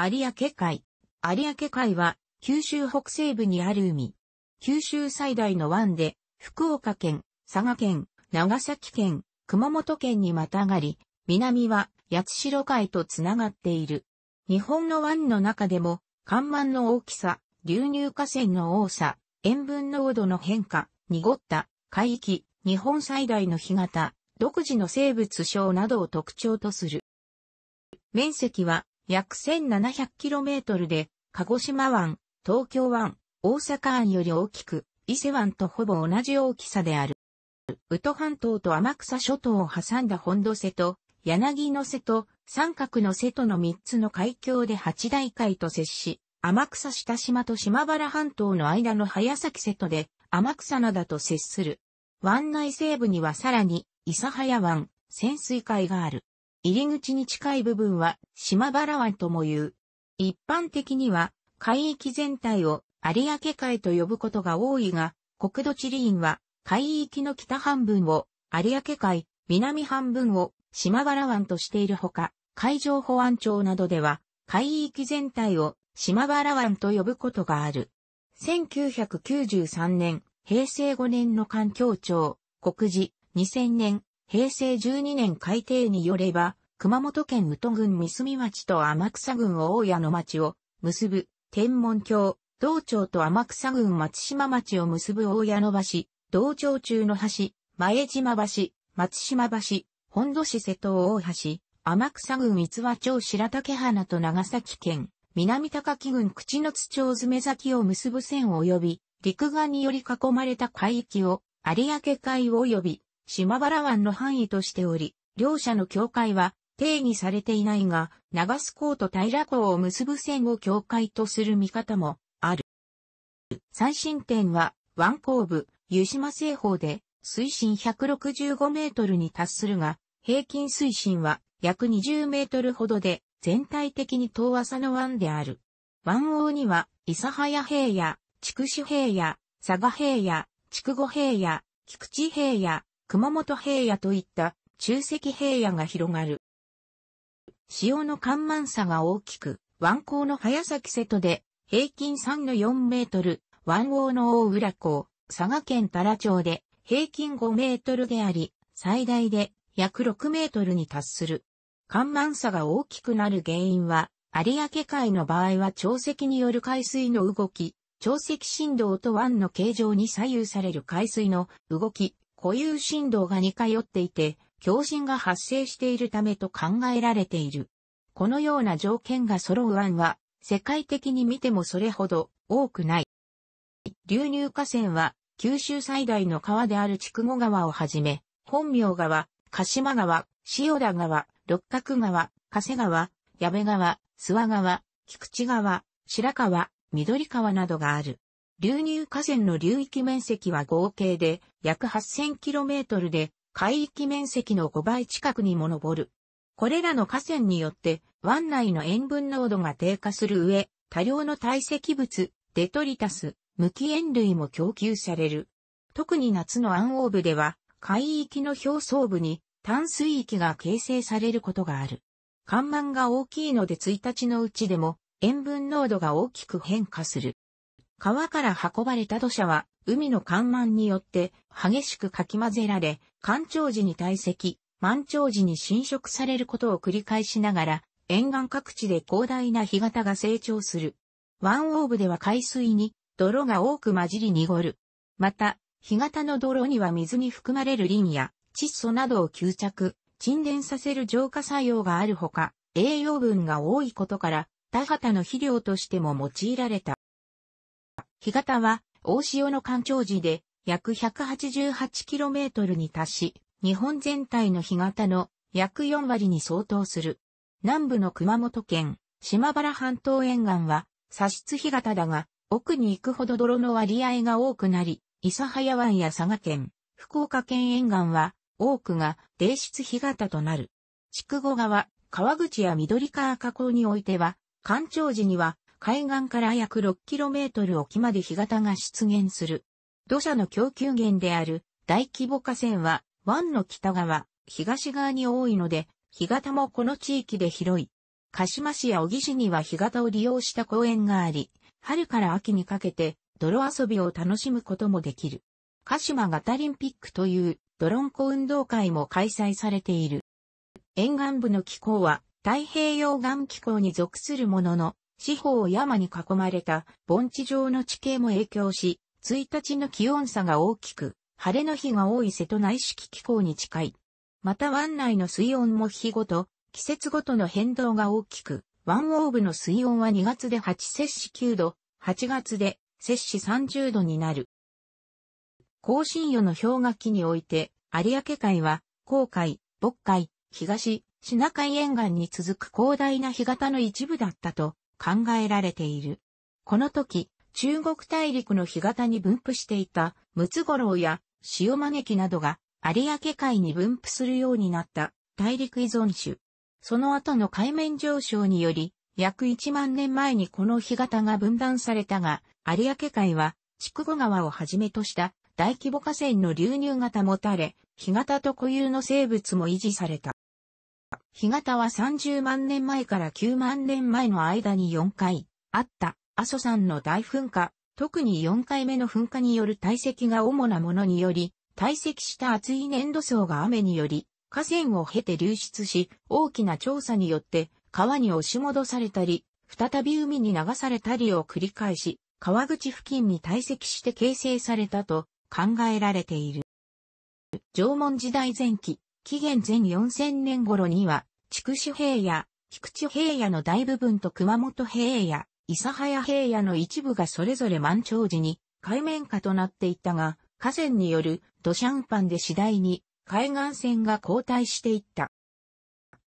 有明海。有明海は、九州北西部にある海。九州最大の湾で、福岡県、佐賀県、長崎県、熊本県にまたがり、南は八代海とつながっている。日本の湾の中でも、干満の大きさ、流入河川の多さ、塩分濃度の変化、濁った海域、日本最大の干潟、独自の生物症などを特徴とする。面積は約 1700km で、鹿児島湾、東京湾、大阪湾より大きく、伊勢湾とほぼ同じ大きさである。宇都半島と天草諸島を挟んだ本土瀬戸、柳の瀬戸、三角の瀬戸の三つの海峡で八大海と接し、天草下島と島原半島の間の早崎瀬戸で、天草灘と接する。湾内西部にはさらに、諫早湾、潜水海がある。入り口に近い部分は島原湾とも言う。一般的には海域全体を有明海と呼ぶことが多いが、国土地理院は海域の北半分を有明海、南半分を島原湾としているほか、海上保安庁などでは海域全体を島原湾と呼ぶことがある。1993年、平成5年の環境庁、告示、2000年、平成12年改定によれば、熊本県宇都郡三住町と天草郡大谷の町を結ぶ天文橋、道町と天草郡松島町を結ぶ大谷の橋、道町中の橋、前島橋、松島橋、本土市瀬戸大橋、天草郡三和町白竹花と長崎県、南高木郡口の津町爪崎を結ぶ線及び、陸岸により囲まれた海域を、有明海及び、島原湾の範囲としており、両者の境界は定義されていないが、長須港と平港を結ぶ線を境界とする見方もある。最新点は、湾後部、湯島西方で、水深165メートルに達するが、平均水深は約20メートルほどで、全体的に遠浅の湾である。湾王には、諫早平野、筑紫平野、佐賀平野、筑後平野、菊池平野、熊本平野といった中石平野が広がる。潮の緩慢さが大きく、湾口の早崎瀬戸で平均3の4メートル、湾王の大浦港、佐賀県太良町で平均5メートルであり、最大で約6メートルに達する。緩慢さが大きくなる原因は、有明海の場合は潮石による海水の動き、潮石振動と湾の形状に左右される海水の動き、固有振動が似通っていて、共振が発生しているためと考えられている。このような条件が揃う案は、世界的に見てもそれほど多くない。流入河川は、九州最大の川である筑後川をはじめ、本名川、鹿島川、塩田川、六角川、加瀬川、矢部川、諏訪川、菊池川、白川、緑川などがある。流入河川の流域面積は合計で約 8000km で海域面積の5倍近くにも上る。これらの河川によって湾内の塩分濃度が低下する上、多量の堆積物、デトリタス、無機塩類も供給される。特に夏の暗王部では海域の表層部に淡水域が形成されることがある。干満が大きいので1日のうちでも塩分濃度が大きく変化する。川から運ばれた土砂は、海の干満によって激しくかき混ぜられ、干潮時に堆積、満潮時に侵食されることを繰り返しながら、沿岸各地で広大な干潟が成長する。ワンオーブでは海水に泥が多く混じり濁る。また、干潟の泥には水に含まれるリンや窒素などを吸着、沈殿させる浄化作用があるほか、栄養分が多いことから、田畑の肥料としても用いられた。干潟は大潮の干潮時で約 188km に達し、日本全体の干潟の約4割に相当する。南部の熊本県、島原半島沿岸は、砂質干潟だが、奥に行くほど泥の割合が多くなり、諫早湾や佐賀県、福岡県沿岸は、多くが泥質干潟となる。筑後川、川口や緑川河口においては、干潮時には海岸から約 6km 沖まで干潟が出現する。土砂の供給源である大規模河川は湾の北側、東側に多いので、干潟もこの地域で広い。鹿島市や小木市には干潟を利用した公園があり、春から秋にかけて泥遊びを楽しむこともできる。鹿島ガタリンピックというドロンコ運動会も開催されている。沿岸部の気候は太平洋岸気候に属するものの、四方を山に囲まれた盆地上の地形も影響し、1日の気温差が大きく、晴れの日が多い瀬戸内式気候に近い。また湾内の水温も日ごと、季節ごとの変動が大きく、湾オーブの水温は2月で8摂氏9度、8月で摂氏30度になる。甲信与の氷河期において、有明海は、黄海、渤海、東、シナ海沿岸に続く広大な干潟の一部だったと考えられている。この時、中国大陸の干潟に分布していたムツゴロウや塩招きなどが有明海に分布するようになった大陸依存種。その後の海面上昇により、約1万年前にこの干潟が分断されたが、有明海は筑後川をはじめとした大規模河川の流入型もたれ、干潟と固有の生物も維持された。干潟は30万年前から9万年前の間に4回、あった、阿蘇山の大噴火、特に4回目の噴火による堆積が主なものにより、堆積した厚い粘土層が雨により、河川を経て流出し、大きな調査によって川に押し戻されたり、再び海に流されたりを繰り返し、川口付近に堆積して形成されたと考えられている。縄文時代前期、紀元前4000年頃には、筑紫平野、菊池平野の大部分と熊本平野、諫早平野の一部がそれぞれ満潮時に海面下となっていたが、河川による土砂運搬で次第に海岸線が後退していった。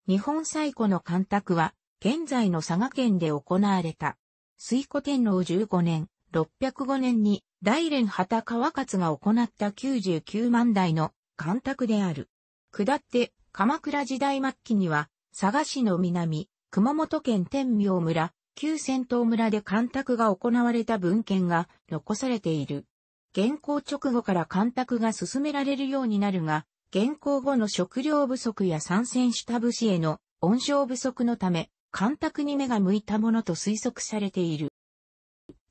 日本最古の干拓は、現在の佐賀県で行われた。水古天皇15年、605年に大連畑川勝が行った99万台の干拓である。下って鎌倉時代末期には、佐賀市の南、熊本県天明村、旧仙洞村で干拓が行われた文献が残されている。現行直後から干拓が進められるようになるが、現行後の食料不足や参戦した武士への温床不足のため、干拓に目が向いたものと推測されている。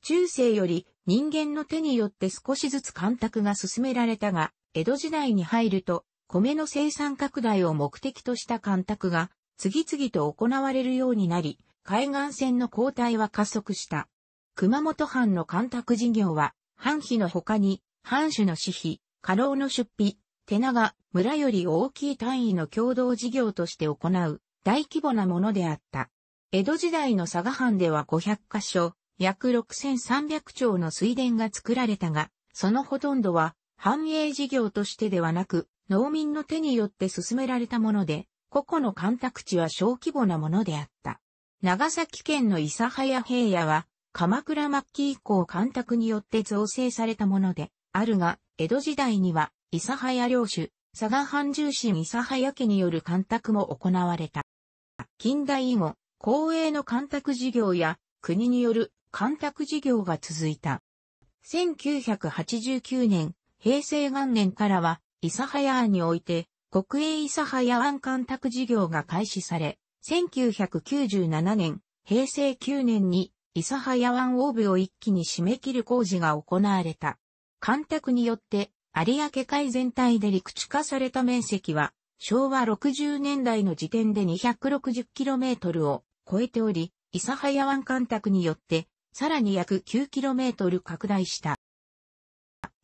中世より人間の手によって少しずつ干拓が進められたが、江戸時代に入ると米の生産拡大を目的とした干拓が次々と行われるようになり、海岸線の交代は加速した。熊本藩の干拓事業は、藩費の他に、藩主の私費、家老の出費、手長、村より大きい単位の共同事業として行う、大規模なものであった。江戸時代の佐賀藩では500箇所、約6300丁の水田が作られたが、そのほとんどは、繁栄事業としてではなく、農民の手によって進められたもので、個々の干拓地は小規模なものであった。長崎県の諫早平野は、鎌倉末期以降干拓によって造成されたもので、あるが、江戸時代には、諫早領主、佐賀藩重臣諫早家による干拓も行われた。近代以後、公営の干拓事業や、国による干拓事業が続いた。1989年、平成元年からは、諫早湾において、国営諫早湾干拓事業が開始され、1997年、平成9年に、諫早湾オーブを一気に締め切る工事が行われた。干拓によって、有明海全体で陸地化された面積は、昭和60年代の時点で 260km を超えており、諫早湾干拓によって、さらに約 9km 拡大した。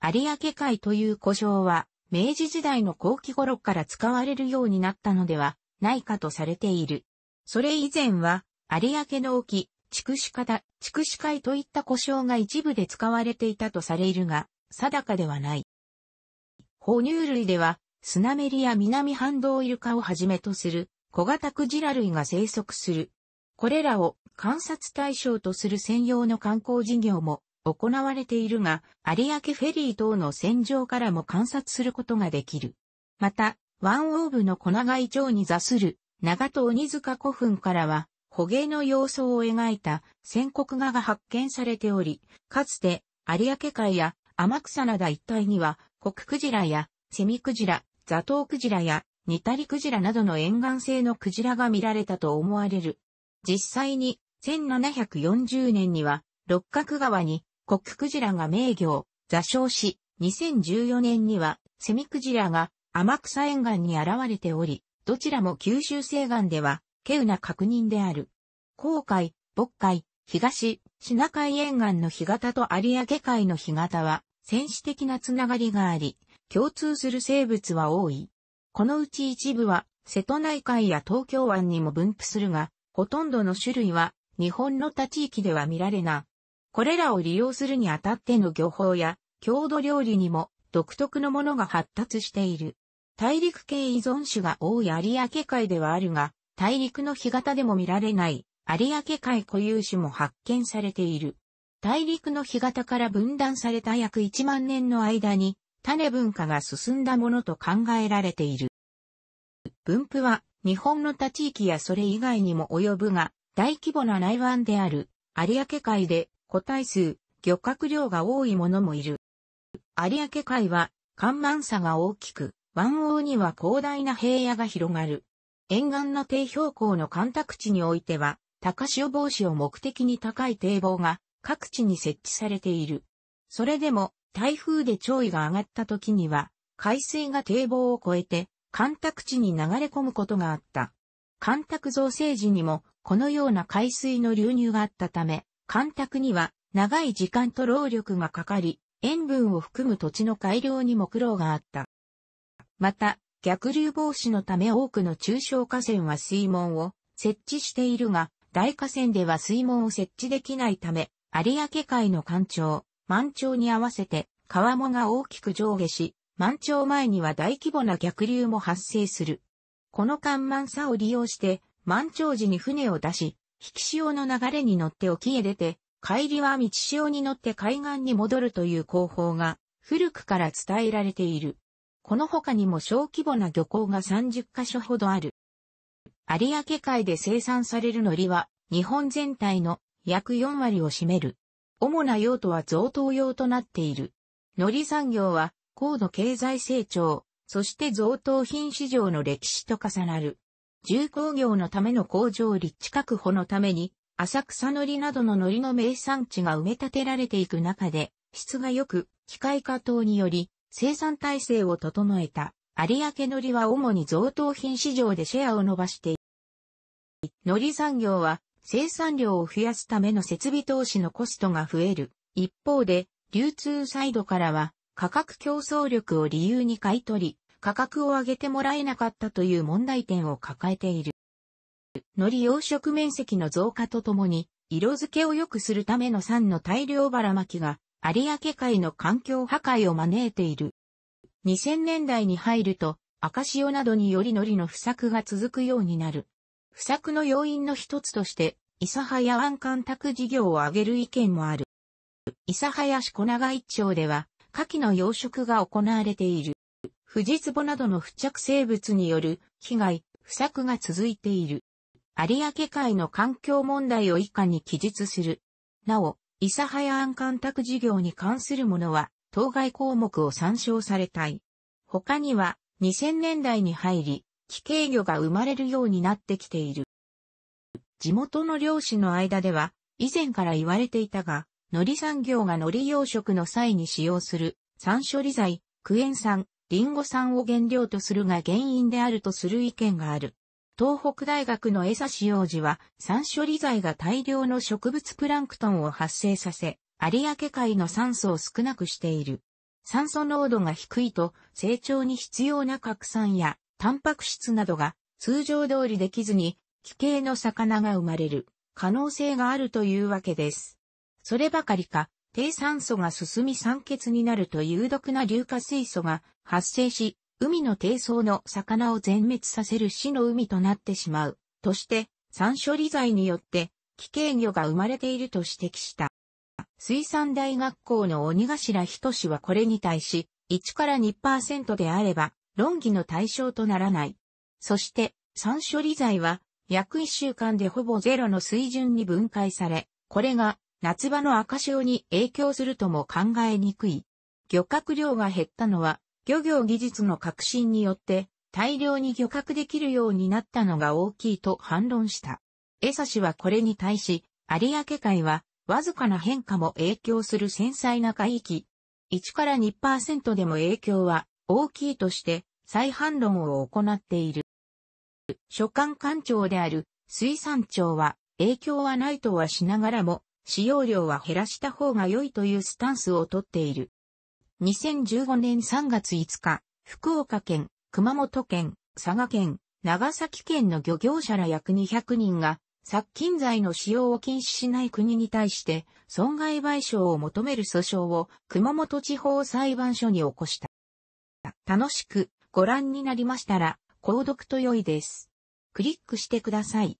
有明海という故障は、明治時代の後期頃から使われるようになったのではないかとされている。それ以前は、有明の沖、筑紫方、筑紫海といった故障が一部で使われていたとされるが、定かではない。哺乳類では、スナメリや南半導イルカをはじめとする小型クジラ類が生息する。これらを観察対象とする専用の観光事業も行われているが、有明フェリー等の戦場からも観察することができる。また、ワンオーブの小長井町に座する長藤鬼塚古墳からは、捕鯨の様相を描いた戦国画が発見されており、かつて有明海や天草灘一帯には、コククジラやセミクジラ、ザトウクジラやニタリクジラなどの沿岸性のクジラが見られたと思われる。実際に1740年には、六角川にコッククジラが名魚座礁し、2014年にはセミクジラが天草沿岸に現れており、どちらも九州西岸では、稀有な確認である。航海、渤海、東、シナ海沿岸の干潟と有明海の干潟は、戦士的なつながりがあり、共通する生物は多い。このうち一部は、瀬戸内海や東京湾にも分布するが、ほとんどの種類は、日本の他地域では見られなこれらを利用するにあたっての漁法や郷土料理にも独特のものが発達している。大陸系依存種が多い有明海ではあるが、大陸の干潟でも見られない有明海固有種も発見されている。大陸の干潟から分断された約1万年の間に種文化が進んだものと考えられている。分布は日本の他地域やそれ以外にも及ぶが、大規模な内湾である有明海で個体数、漁獲量が多いものもいる。有明海は、干満差が大きく、湾王には広大な平野が広がる。沿岸の低標高の干拓地においては、高潮防止を目的に高い堤防が各地に設置されている。それでも、台風で潮位が上がった時には、海水が堤防を越えて、干拓地に流れ込むことがあった。干拓造成時にも、このような海水の流入があったため、干拓には長い時間と労力がかかり、塩分を含む土地の改良にも苦労があった。また、逆流防止のため多くの中小河川は水門を設置しているが、大河川では水門を設置できないため、有明海の干潮、満潮に合わせて川もが大きく上下し、満潮前には大規模な逆流も発生する。この干満差を利用して、満潮時に船を出し、引き潮の流れに乗って沖へ出て、帰りは満ち潮に乗って海岸に戻るという工法が古くから伝えられている。この他にも小規模な漁港が30カ所ほどある。有明海で生産される海苔は日本全体の約4割を占める。主な用途は贈答用となっている。海苔産業は高度経済成長、そして贈答品市場の歴史と重なる。重工業のための工場立地確保のために、浅草海苔などの海苔の名産地が埋め立てられていく中で、質が良く、機械化等により、生産体制を整えた、有明海苔は主に贈答品市場でシェアを伸ばしている。海苔産業は、生産量を増やすための設備投資のコストが増える。一方で、流通サイドからは、価格競争力を理由に買い取り、価格を上げてもらえなかったという問題点を抱えている。海苔養殖面積の増加とともに、色付けを良くするための酸の大量ばらまきが、有明海の環境破壊を招いている。2000年代に入ると、赤潮などにより海苔の不作が続くようになる。不作の要因の一つとして、諫早湾干拓事業を挙げる意見もある。諫早市小長一町では、牡蠣の養殖が行われている。富士壺などの付着生物による被害、不作が続いている。有明海の環境問題を以下に記述する。なお、諫早安干拓事業に関するものは、当該項目を参照されたい。他には、2000年代に入り、地形魚が生まれるようになってきている。地元の漁師の間では、以前から言われていたが、海苔産業が海苔養殖の際に使用する、酸処理剤、クエン酸、リンゴ酸を原料とするが原因であるとする意見がある。東北大学の江差洋時は、酸処理剤が大量の植物プランクトンを発生させ、有明海の酸素を少なくしている。酸素濃度が低いと、成長に必要な核酸や、タンパク質などが通常通りできずに、奇形の魚が生まれる可能性があるというわけです。そればかりか、低酸素が進み酸欠になると有毒な硫化水素が発生し、海の低層の魚を全滅させる死の海となってしまう、として、酸処理剤によって、危険魚が生まれていると指摘した。水産大学校の鬼頭氏はこれに対し、1から2%であれば、論議の対象とならない。そして、酸処理剤は、約1週間でほぼゼロの水準に分解され、これが夏場の赤潮に影響するとも考えにくい。漁獲量が減ったのは、漁業技術の革新によって、大量に漁獲できるようになったのが大きいと反論した。江差氏はこれに対し、有明海は、わずかな変化も影響する繊細な海域。1から2%でも影響は大きいとして再反論を行っている。所管官庁である水産庁は影響はないとはしながらも使用量は減らした方が良いというスタンスをとっている。2015年3月5日、福岡県、熊本県、佐賀県、長崎県の漁業者ら約200人が、殺菌剤の使用を禁止しない国に対して損害賠償を求める訴訟を熊本地方裁判所に起こした。楽しくご覧になりましたら、購読と良いです。クリックしてください。